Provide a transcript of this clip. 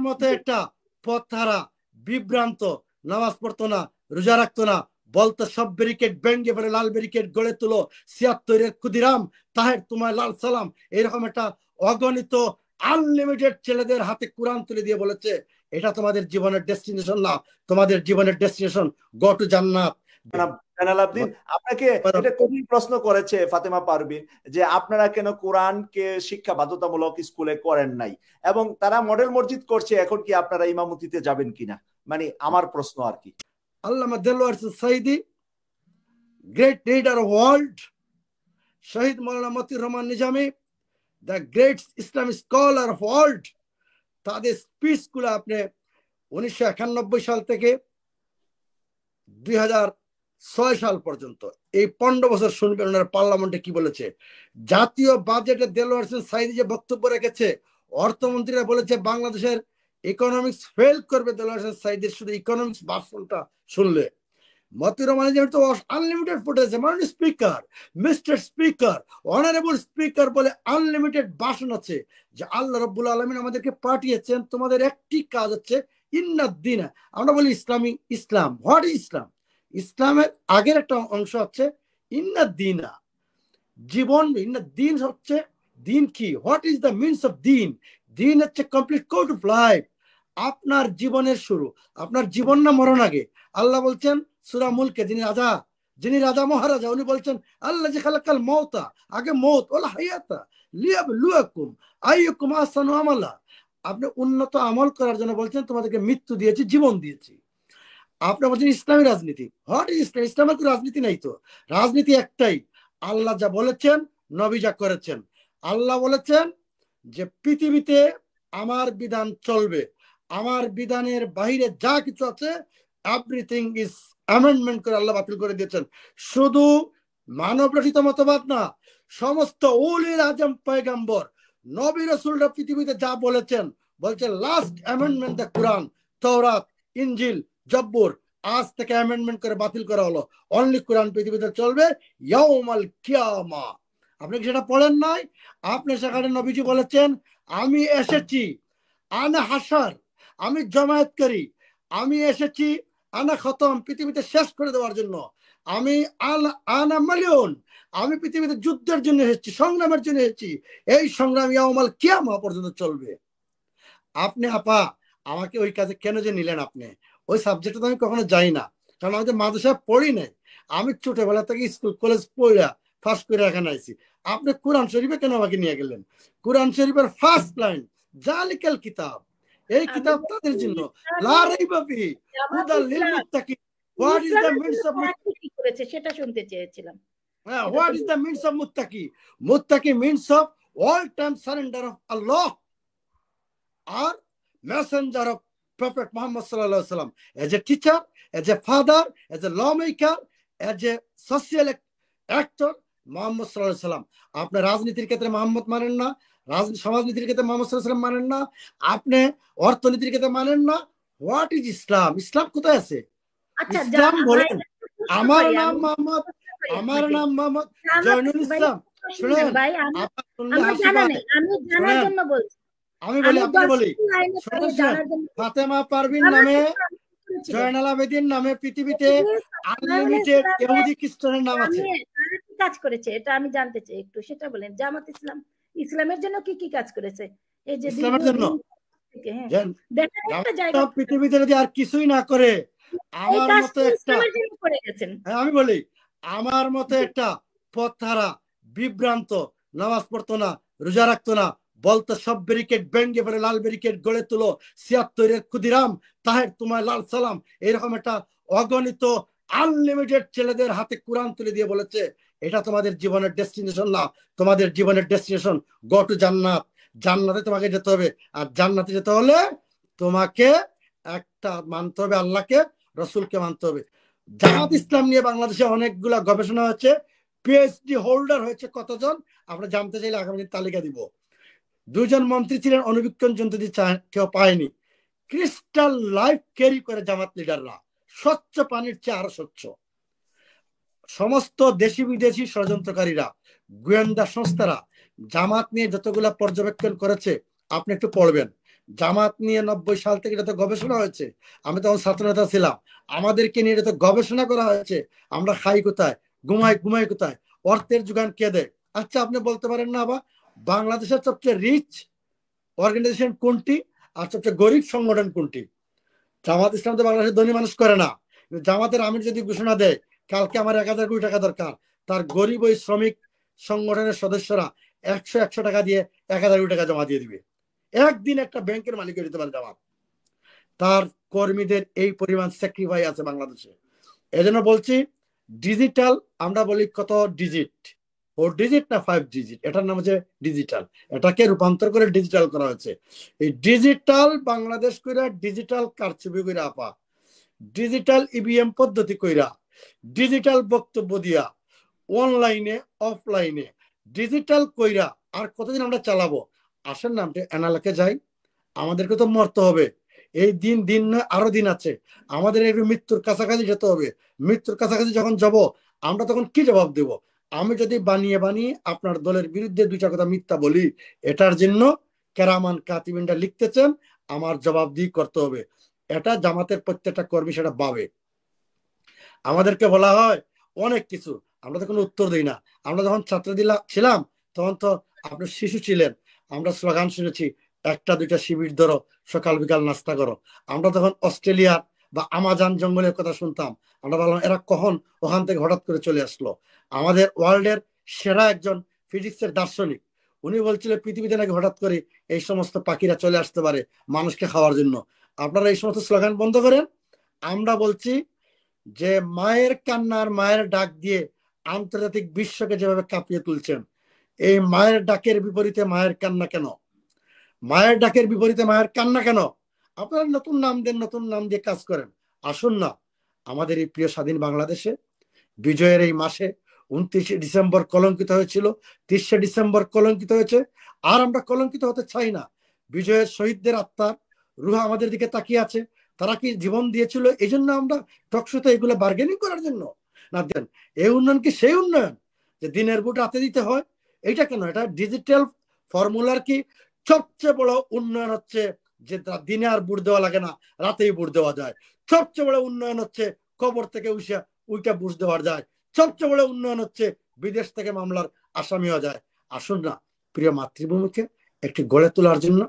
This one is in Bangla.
তার মতে একটা পথ হারা বিভ্রান্ত নামাজ পড়তো না রোজা রাখতো না বলতো সব ব্যারিকেড ব্যাঙ্গে ফেলে লাল ব্যারিকেড গড়ে তুলো সিয়াত্তর ক্ষুদিরাম তাহের তোমার লাল সালাম এরকম একটা অগণিত আনলিমিটেড ছেলেদের হাতে কোরআন তুলে দিয়ে বলেছে এটা তোমাদের জীবনের ডেস্টিনেশন না তোমাদের জীবনের ডেস্টিনেশন গো জান্নাত জানাল আবদিন আপনাকে এটা কঠিন প্রশ্ন করেছে ফাতেমা পারবিন যে আপনারা কেন কোরআনকে শিক্ষা বাধ্যতামূলক স্কুলে করেন নাই এবং তারা মডেল মসজিদ করছে এখন কি আপনারা ইমামতিতে যাবেন কিনা মানে আমার প্রশ্ন আর কি Allama Delwar Sayeedi great leader world শহীদ Maulana Motiur Rahman Nizami the great Islam scholar of world তাদের স্পিচগুলো আপনি উনিশশো সাল থেকে দুই হাজার ছয় সাল পর্যন্ত এই পনেরো বছর শুনবেন ওনার পার্লামেন্টে কি বলেছে জাতীয় বাজেটে দেলোয়ার হোসেন সাইদি যে বক্তব্য রেখেছে অর্থমন্ত্রীরা বলেছে বাংলাদেশের ইকোনমিক্স ফেল করবে দেলোয়ার হোসেন সাইদের শুধু ইকোনমিক্স ভাষণটা শুনলে মতি মানে তো আনলিমিটেড ফুটেজ মানে speaker mister speaker honourable speaker বলে আনলিমিটেড ভাষণ আছে যে আল্লাহ রব্বুল আলমিন আমাদেরকে পাঠিয়েছেন তোমাদের একটি কাজ হচ্ছে ইন্নাদ্দিনা আমরা বলি ইসলামিক ইসলাম হোয়াট ইসলাম ইসলামের আগের একটা অংশ হচ্ছে ইন্না দিনা জীবন ইন্না দিন হচ্ছে দিন কি what is the means of দিন দিন হচ্ছে কমপ্লিট কোড অফ লাইফ আপনার জীবনের শুরু আপনার জীবন না মরণ আগে আল্লাহ বলছেন সুরা মুলকে যিনি রাজা যিনি রাজা মহারাজা উনি বলছেন আল্লাহ যে খালাকাল মওতা আগে মত ওলা হাইয়াতা লিয়াব লুয়াকুম আইয়ুকুম আসানু আমালা আপনি উন্নত আমল করার জন্য বলছেন তোমাদেরকে মৃত্যু দিয়েছি জীবন দিয়েছি আপনার বলছেন ইসলামী রাজনীতি হট ইসলাম ইসলামের কোন রাজনীতি নাই তো রাজনীতি একটাই আল্লাহ যা বলেছেন নবী যা করেছেন আল্লাহ বলেছেন যে পৃথিবীতে আমার বিধান চলবে আমার বিধানের বাহিরে যা কিছু আছে এভরিথিং ইজ অ্যামেন্ডমেন্ট করে আল্লাহ বাতিল করে দিয়েছেন শুধু মানব রচিত মতবাদ না সমস্ত উলির আজম পয়গাম্বর নবী রসুলরা পৃথিবীতে যা বলেছেন বলছে লাস্ট অ্যামেন্ডমেন্ট দ্য কোরআন তৌরাত ইঞ্জিল জব্বর আজ থেকে অ্যামেন্ডমেন্ট করে বাতিল করা হলো অনলি কোরআন পৃথিবীতে চলবে ইয়াউমাল কিয়ামা আপনি কি সেটা পড়েন নাই আপনি সেখানে নবীজি বলেছেন আমি এসেছি আনা হাসার আমি জমায়েত করি আমি এসেছি আনা খতম পৃথিবীতে শেষ করে দেওয়ার জন্য আমি আল আনা মালিয়ন আমি পৃথিবীতে যুদ্ধের জন্য এসেছি সংগ্রামের জন্য এসেছি এই সংগ্রাম ইয়ামাল কিয়ামা পর্যন্ত চলবে আপনি আপা আমাকে ওই কাজে কেন যে নিলেন আপনি ওই সাবজেক্টে তো আমি কখনো যাই না কারণ আমাদের তো মাদ্রাসা পড়ি নাই আমি ছোটবেলা থেকে স্কুল কলেজ পড়া ফার্স্ট করে এখানে আইসি আপনি কোরআন শরীফে কেন আমাকে নিয়ে গেলেন কোরআন শরীফের ফার্স্ট লাইন জালিকাল কিতাব এই কিতাব তাদের জন্য লা রাইবা ফি হুদাল লিল মুত্তাকি what is the means of মুত্তাকি করেছে সেটা শুনতে চেয়েছিলাম হ্যাঁ what is the means of মুত্তাকি মুত্তাকি means of all time surrender of Allah আর messenger of Prophet Muhammad sallallahu sallam as a teacher, as a father, as a lawmaker, as a social actor, Muhammad সাল্লাহ সাল্লাম আপনি রাজনীতির ক্ষেত্রে মোহাম্মদ মানেন না সমাজনীতির ক্ষেত্রে মোহাম্মদ সাল্লাম মানেন না আপনি অর্থনীতির ক্ষেত্রে মানেন না হোয়াট ইজ ইসলাম ইসলাম কোথায় আছে আচ্ছা, ইসলাম বলেন আমার নাম মোহাম্মদ আমার নাম মোহাম্মদ জয়নুল ইসলাম শুনেন আমি জানার জন্য বলছি আমি বলি আপনি বলি ফাতেমা পারভিন নামে জয়নাল আবেদিন নামে পৃথিবীতে আনলিমিটেড ইহুদি খ্রিস্টানের নাম আছে কাজ করেছে এটা আমি জানতে চাই একটু সেটা বলেন জামাত ইসলাম ইসলামের জন্য কি কি কাজ করেছে এই যে ইসলামের জন্য হ্যাঁ। পৃথিবীতে যদি আর কিছুই না করে আমার মতো একটা হ্যাঁ, আমি বলি আমার মতো একটা পথ বিভ্রান্ত নামাজ পড়তো না রোজা রাখতো না বলতো সব ব্যারিকেড ব্যাঙ্গে পরে লাল ব্যারিকেড গড়ে তুলো ছিয়াত্তরের ক্ষুদিরাম তাহের তোমার লাল সালাম এরকম একটা অগণিত আনলিমিটেড ছেলেদের হাতে কোরআন তুলে দিয়ে বলেছে এটা তোমাদের জীবনের ডেস্টিনেশন না তোমাদের জীবনের ডেস্টিনেশন গো টু জান্নাত জান্নাতে তোমাকে যেতে হবে আর জান্নাতে যেতে হলে তোমাকে একটা মানতে হবে আল্লাহকে রসুলকে মানতে হবে জামাত ইসলাম নিয়ে বাংলাদেশে অনেকগুলা গবেষণা হচ্ছে পিএইচডি হোল্ডার হয়েছে কতজন আমরা জানতে চাইলে আগামী তালিকা দিব দুজন মন্ত্রী ছিলেন অনুবীক্ষণ যন্ত্র কেউ পায়নি ক্রিস্টাল লাইফ ক্যারি করে জামাত লিডাররা স্বচ্ছ পানির চেয়ে আরো স্বচ্ছ সমস্ত দেশি বিদেশি ষড়যন্ত্রকারীরা গোয়েন্দা সংস্থারা জামাত নিয়ে যতগুলা পর্যবেক্ষণ করেছে আপনি একটু পড়বেন জামাত নিয়ে নব্বই সাল থেকে যত গবেষণা হয়েছে আমি তখন ছাত্রনেতা ছিলাম আমাদেরকে নিয়ে যত গবেষণা করা হয়েছে আমরা খাই কোথায় ঘুমাই ঘুমাই কোথায় অর্থের যোগান কে দেয় আচ্ছা আপনি বলতে পারেন না আবার বাংলাদেশের সবচেয়ে রিচ অর্গানাইজেশন কোনটি আর সবচেয়ে গরিব সংগঠন কোনটি জামাত ইসলাম তো বাংলাদেশের ধনী মানুষ করে না জামাতের আমির যদি ঘোষণা দেয় কালকে আমার এক হাজার কোটি টাকা দরকার তার গরিব ওই শ্রমিক সংগঠনের সদস্যরা একশো একশো টাকা দিয়ে এক হাজার কোটি টাকা জমা দিয়ে দিবে একদিন একটা ব্যাংকের মালিক যেতে পারে জামাত তার কর্মীদের এই পরিমাণ স্যাক্রিফাই আছে বাংলাদেশে এজন্য বলছি ডিজিটাল আমরা বলি কত ডিজিট ফোর ডিজিট না ফাইভ ডিজিট এটার নাম হচ্ছে ডিজিটাল এটাকে রূপান্তর করে ডিজিটাল করা হয়েছে এই ডিজিটাল বাংলাদেশ কইরা ডিজিটাল কারচুপি কইরা আপা ডিজিটাল ইভিএম e পদ্ধতি কইরা ডিজিটাল বক্তব্য দিয়া অনলাইনে অফলাইনে ডিজিটাল কইরা আর কতদিন আমরা চালাবো আসেন না আমরা অ্যানালাকে যাই আমাদেরকে তো মরতে হবে এই দিন দিন নয় আরো দিন আছে আমাদের একটু মৃত্যুর কাছাকাছি যেতে হবে মৃত্যুর কাছাকাছি যখন যাব আমরা তখন কি জবাব দেবো আমি যদি বানিয়ে বানিয়ে আপনার দলের বিরুদ্ধে দুই চার কথা মিথ্যা বলি এটার জন্য কেরামান কাতিবিনটা লিখতেছেন আমার জবাব দিই করতে হবে এটা জামাতের প্রত্যেকটা কর্মী সেটা পাবে আমাদেরকে বলা হয় অনেক কিছু আমরা তো কোনো উত্তর দিই না আমরা যখন ছাত্র দিলাম ছিলাম তখন তো আপনি শিশু ছিলেন আমরা স্লোগান শুনেছি একটা দুইটা শিবির ধরো সকাল বিকাল নাস্তা করো আমরা তখন অস্ট্রেলিয়ার বা আমাজান জঙ্গলের কথা শুনতাম আমরা বললাম এরা কখন ওখান থেকে হঠাৎ করে চলে আসলো আমাদের ওয়ার্ল্ডের সেরা একজন ফিজিক্সের দার্শনিক উনি বলছিল পৃথিবীতে নাকি হঠাৎ করে এই সমস্ত পাখিরা চলে আসতে পারে মানুষকে খাওয়ার জন্য আপনারা এই সমস্ত স্লোগান বন্ধ করেন আমরা বলছি যে মায়ের কান্নার মায়ের ডাক দিয়ে আন্তর্জাতিক বিশ্বকে যেভাবে কাঁপিয়ে তুলছেন এই মায়ের ডাকের বিপরীতে মায়ের কান্না কেন মায়ের ডাকের বিপরীতে মায়ের কান্না কেন আপনারা নতুন নাম দেন নতুন নাম দিয়ে কাজ করেন আসুন না আমাদের এই প্রিয় স্বাধীন বাংলাদেশে বিজয়ের এই মাসে উনত্রিশে ডিসেম্বর কলঙ্কিত হয়েছিল তিরিশে ডিসেম্বর কলঙ্কিত হয়েছে আর আমরা কলঙ্কিত হতে চাই না বিজয়ের শহীদদের আত্মার রুহা আমাদের দিকে তাকিয়ে আছে তারা কি জীবন দিয়েছিল এই জন্য আমরা টকশোতে এগুলো বার্গেনিং করার জন্য না দেন এই উন্নয়ন কি সেই উন্নয়ন যে দিনের বুট হাতে দিতে হয় এটা কেন এটা ডিজিটাল ফর্মুলার কি সবচেয়ে বড় উন্নয়ন হচ্ছে যে দিনে আর বুট দেওয়া লাগে না রাতেই বুট দেওয়া যায় সবচেয়ে বড় উন্নয়ন হচ্ছে কবর থেকে উসে উইটা বুঝ দেওয়া যায় সবচেয়ে বড় উন্নয়ন হচ্ছে বিদেশ থেকে মামলার আসামি হওয়া যায় আসুন না প্রিয় মাতৃভূমিকে একটি গড়ে তোলার জন্য